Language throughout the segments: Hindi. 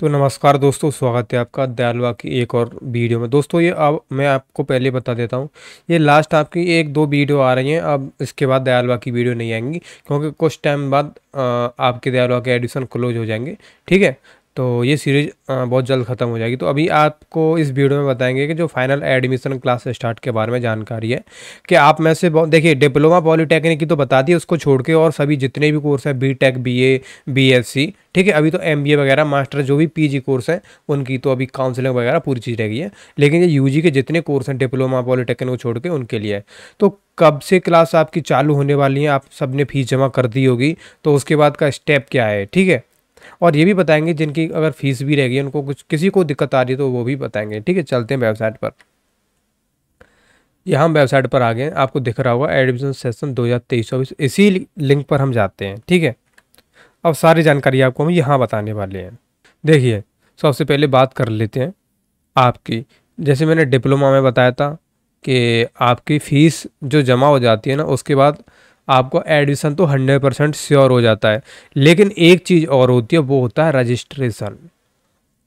तो नमस्कार दोस्तों स्वागत है आपका दयालवा की एक और वीडियो में दोस्तों ये अब मैं आपको पहले बता देता हूँ ये लास्ट आपकी एक दो वीडियो आ रही हैं अब इसके बाद दयालवा की वीडियो नहीं आएंगी क्योंकि कुछ टाइम बाद आपके दयालवा के एडिशन क्लोज हो जाएंगे ठीक है तो ये सीरीज़ बहुत जल्द ख़त्म हो जाएगी तो अभी आपको इस वीडियो में बताएंगे कि जो फाइनल एडमिशन क्लास स्टार्ट के बारे में जानकारी है कि आप में से देखिए डिप्लोमा पॉलीटेक्निक की तो बता दी उसको छोड़ के और सभी जितने भी कोर्स हैं B tech B A B S C ठीक है अभी तो एम बी ए वगैरह मास्टर जो भी पी जी कोर्स हैं उनकी तो अभी काउंसिलिंग वगैरह पूरी चीज़ रहेगी है लेकिन ये यू जी के जितने कोर्स हैं डिप्लोमा पॉलीटेक्निक को छोड़ के उनके लिए है तो कब से क्लास आपकी चालू होने वाली है आप सबने फीस जमा कर दी होगी तो उसके बाद का स्टेप क्या है ठीक है और ये भी बताएंगे जिनकी अगर फीस भी रहेगी उनको कुछ किसी को दिक्कत आ रही है तो वो भी बताएंगे ठीक है चलते हैं वेबसाइट पर यहाँ हम वेबसाइट पर आ गए आपको दिख रहा होगा एडमिशन सेशन दो हज़ार तेईस चौबीस इसी लिंक पर हम जाते हैं ठीक है अब सारी जानकारी आपको हम यहाँ बताने वाले हैं देखिए सबसे पहले बात कर लेते हैं आपकी जैसे मैंने डिप्लोमा में बताया था कि आपकी फ़ीस जो जमा हो जाती है ना उसके बाद आपको एडमिशन तो हंड्रेड परसेंट श्योर हो जाता है लेकिन एक चीज़ और होती है वो होता है रजिस्ट्रेशन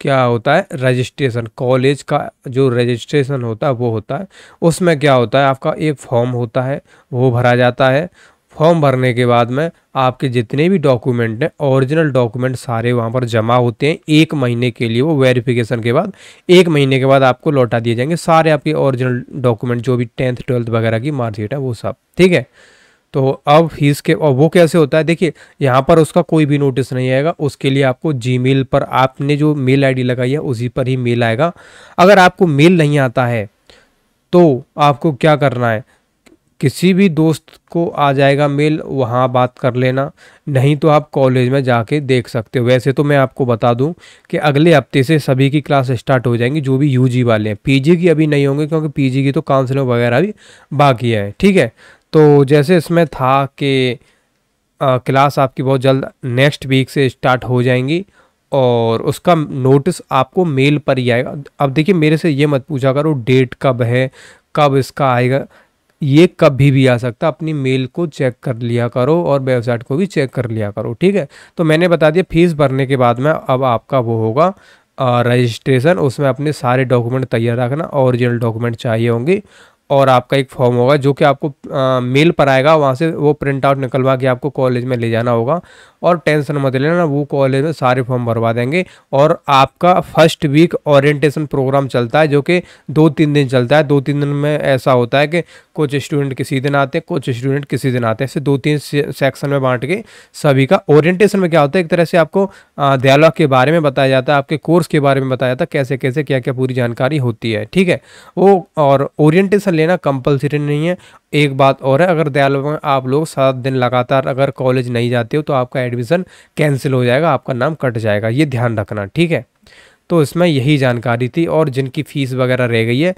क्या होता है रजिस्ट्रेशन कॉलेज का जो रजिस्ट्रेशन होता है वो होता है उसमें क्या होता है आपका एक फॉर्म होता है वो भरा जाता है फॉर्म भरने के बाद में आपके जितने भी डॉक्यूमेंट हैं ओरिजिनल डॉक्यूमेंट सारे वहाँ पर जमा होते हैं एक महीने के लिए वो वेरिफिकेशन के बाद एक महीने के बाद आपको लौटा दिए जाएंगे सारे आपके ओरिजिनल डॉक्यूमेंट जो भी टेंथ ट्वेल्थ वगैरह की मार्कशीट है वो सब ठीक है तो अब फीस के और वो कैसे होता है देखिए यहाँ पर उसका कोई भी नोटिस नहीं आएगा उसके लिए आपको जी पर आपने जो मेल आईडी लगाई है उसी पर ही मेल आएगा अगर आपको मेल नहीं आता है तो आपको क्या करना है किसी भी दोस्त को आ जाएगा मेल वहाँ बात कर लेना नहीं तो आप कॉलेज में जाके देख सकते हो वैसे तो मैं आपको बता दूं कि अगले हफ्ते से सभी की क्लास स्टार्ट हो जाएंगी जो भी यूजी वाले हैं पीजी की अभी नहीं होंगे क्योंकि पीजी की तो काउंसलिंग वगैरह भी बाकी है ठीक है तो जैसे इसमें था कि क्लास आपकी बहुत जल्द नेक्स्ट वीक से स्टार्ट हो जाएंगी और उसका नोटिस आपको मेल पर ही आएगा अब देखिए मेरे से ये मत पूछा करो डेट कब है कब इसका आएगा ये कभी भी आ सकता अपनी मेल को चेक कर लिया करो और वेबसाइट को भी चेक कर लिया करो ठीक है तो मैंने बता दिया फीस भरने के बाद में अब आपका वो होगा रजिस्ट्रेशन उसमें अपने सारे डॉक्यूमेंट तैयार रखना ओरिजिनल डॉक्यूमेंट चाहिए होंगे और आपका एक फॉर्म होगा जो कि आपको आ, मेल पर आएगा वहाँ से वो प्रिंट आउट निकलवा के आपको कॉलेज में ले जाना होगा और टेंशन मत लेना वो कॉलेज में सारे फॉर्म भरवा देंगे और आपका फर्स्ट वीक ओरिएंटेशन प्रोग्राम चलता है जो कि दो तीन दिन चलता है दो तीन दिन में ऐसा होता है कि कुछ स्टूडेंट किसी दिन आते हैं कुछ स्टूडेंट किसी दिन आते हैं ऐसे दो तीन सेक्शन में बांट के सभी का ओरिएंटेशन में क्या होता है एक तरह से आपको डायलॉग के बारे में बताया जाता है आपके कोर्स के बारे में बताया जाता है कैसे कैसे क्या क्या पूरी जानकारी होती है ठीक है वो और ओरिएंटेशन लेना कंपलसरी नहीं है एक बात और है अगर दयालु में आप लोग सात दिन लगातार अगर कॉलेज नहीं जाते हो तो आपका एडमिशन कैंसिल हो जाएगा आपका नाम कट जाएगा ये ध्यान रखना ठीक है तो इसमें यही जानकारी थी और जिनकी फ़ीस वगैरह रह गई है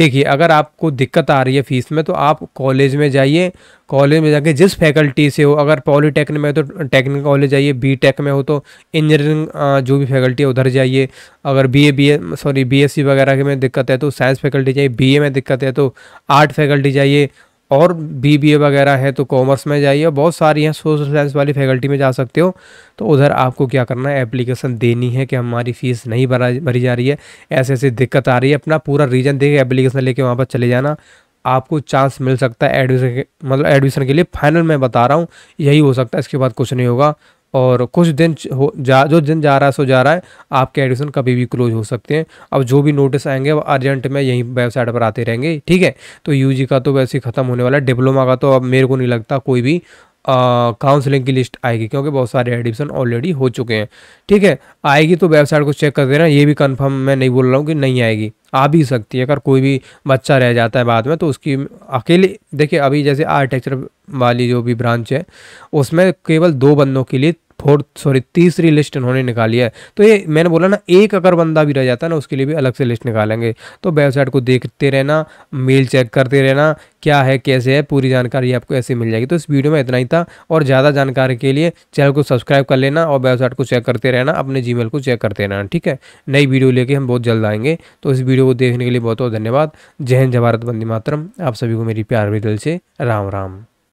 देखिए अगर आपको दिक्कत आ रही है फ़ीस में तो आप कॉलेज में जाइए कॉलेज में जाके जिस फैकल्टी से हो अगर पॉलीटेक्निक में हो तो टेक्निकल कॉलेज जाइए बी टेक में हो तो इंजीनियरिंग जो भी फैकल्टी है उधर जाइए अगर B A B A sorry B S C वगैरह में दिक्कत है तो साइंस फैकल्टी जाइए बी ए में दिक्कत है तो आर्ट फैकल्टी जाइए और बी बी ए वगैरह है तो कॉमर्स में जाइए बहुत सारी हैं सोशल साइंस वाली फैकल्टी में जा सकते हो तो उधर आपको क्या करना है एप्लीकेशन देनी है कि हमारी फ़ीस नहीं भरा भरी जा रही है ऐसे ऐसी दिक्कत आ रही है अपना पूरा रीज़न दे के एप्लीकेशन लेके वहाँ पर चले जाना आपको चांस मिल सकता है एडमिशन मतलब एडमिशन के लिए फाइनल मैं बता रहा हूँ यही हो सकता है इसके बाद कुछ नहीं होगा और कुछ दिन हो जा जो दिन जा रहा है सो जा रहा है आपके एडमिशन कभी भी क्लोज हो सकते हैं अब जो भी नोटिस आएंगे वो अर्जेंट में यहीं वेबसाइट पर आते रहेंगे ठीक है तो यूजी का तो वैसे ही ख़त्म होने वाला है डिप्लोमा का तो अब मेरे को नहीं लगता कोई भी काउंसलिंग की लिस्ट आएगी क्योंकि बहुत सारे एडमिशन ऑलरेडी हो चुके हैं ठीक है आएगी तो वेबसाइट को चेक कर दे ये भी कन्फर्म मैं नहीं बोल रहा हूँ कि नहीं आएगी आ भी सकती है अगर कोई भी बच्चा रह जाता है बाद में तो उसकी अकेले देखिए अभी जैसे आर्किटेक्चर वाली जो भी ब्रांच है उसमें केवल दो बंदों के लिए फोर्थ सॉरी तीसरी लिस्ट उन्होंने निकाली है तो ये मैंने बोला ना एक अगर बंदा भी रह जाता है ना उसके लिए भी अलग से लिस्ट निकालेंगे तो वेबसाइट को देखते रहना मेल चेक करते रहना क्या है कैसे है पूरी जानकारी आपको ऐसे मिल जाएगी तो इस वीडियो में इतना ही था और ज़्यादा जानकारी के लिए चैनल को सब्सक्राइब कर लेना और वेबसाइट को चेक करते रहना अपने जी को चेक करते रहना ठीक है नई वीडियो लेके हम बहुत जल्द आएंगे तो इस वीडियो को देखने के लिए बहुत बहुत धन्यवाद जय हिंद भारत बंदी मातरम आप सभी को मेरी प्यार भी दिल से राम राम